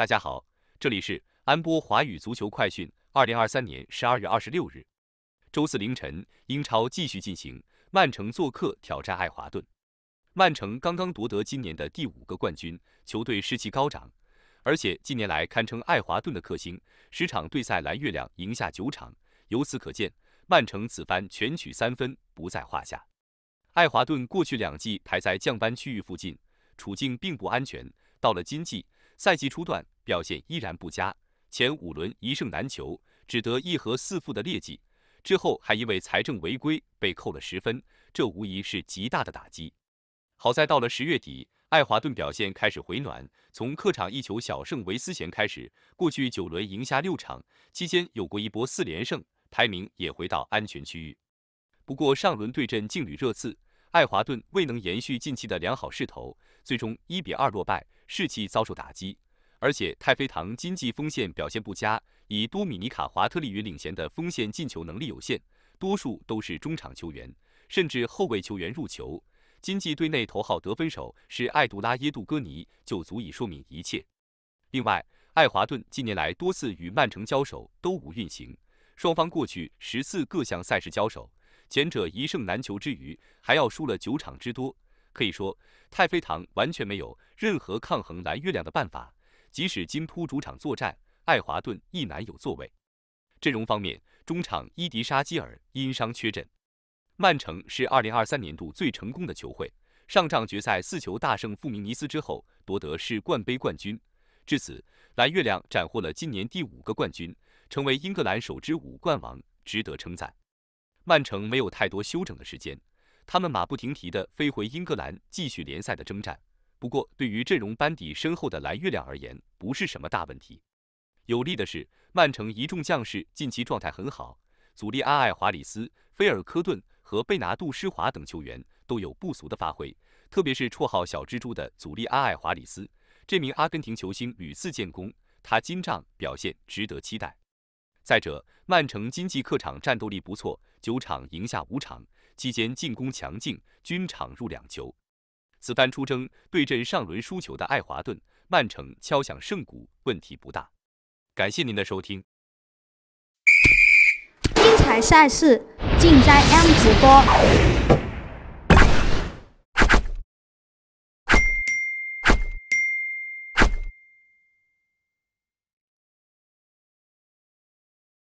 大家好，这里是安波华语足球快讯。二零二三年十二月二十六日，周四凌晨，英超继续进行，曼城做客挑战爱华顿。曼城刚刚夺得今年的第五个冠军，球队士气高涨，而且近年来堪称爱华顿的克星，十场对赛蓝月亮赢下九场，由此可见，曼城此番全取三分不在话下。爱华顿过去两季排在降班区域附近，处境并不安全，到了今季。赛季初段表现依然不佳，前五轮一胜难求，只得一和四负的劣迹。之后还因为财政违规被扣了十分，这无疑是极大的打击。好在到了十月底，爱华顿表现开始回暖，从客场一球小胜维斯咸开始，过去九轮赢下六场，期间有过一波四连胜，排名也回到安全区域。不过上轮对阵劲旅热刺，爱华顿未能延续近期的良好势头，最终一比二落败。士气遭受打击，而且太妃堂经济锋线表现不佳，以多米尼卡华特利云领衔的锋线进球能力有限，多数都是中场球员甚至后卫球员入球。经济队内头号得分手是艾杜拉耶杜戈尼，就足以说明一切。另外，爱华顿近年来多次与曼城交手都无运行，双方过去十次各项赛事交手，前者一胜难求之余，还要输了九场之多。可以说，太妃堂完全没有任何抗衡蓝月亮的办法。即使金扑主场作战，爱华顿亦难有作为。阵容方面，中场伊迪沙基尔因伤缺阵。曼城是二零二三年度最成功的球会，上仗决赛四球大胜富明尼斯之后夺得世冠杯冠军。至此，蓝月亮斩获了今年第五个冠军，成为英格兰首支五冠王，值得称赞。曼城没有太多休整的时间。他们马不停蹄地飞回英格兰，继续联赛的征战。不过，对于阵容班底深厚的蓝月亮而言，不是什么大问题。有利的是，曼城一众将士近期状态很好，祖利安·艾华里斯、菲尔科顿和贝拿杜·施华等球员都有不俗的发挥。特别是绰号“小蜘蛛”的祖利安·艾华里斯，这名阿根廷球星屡次建功，他今仗表现值得期待。再者，曼城经济客场战斗力不错，九场赢下五场，期间进攻强劲，均场入两球。此番出征对阵上轮输球的爱华顿，曼城敲响圣鼓问题不大。感谢您的收听，精彩赛事尽在 M 直播。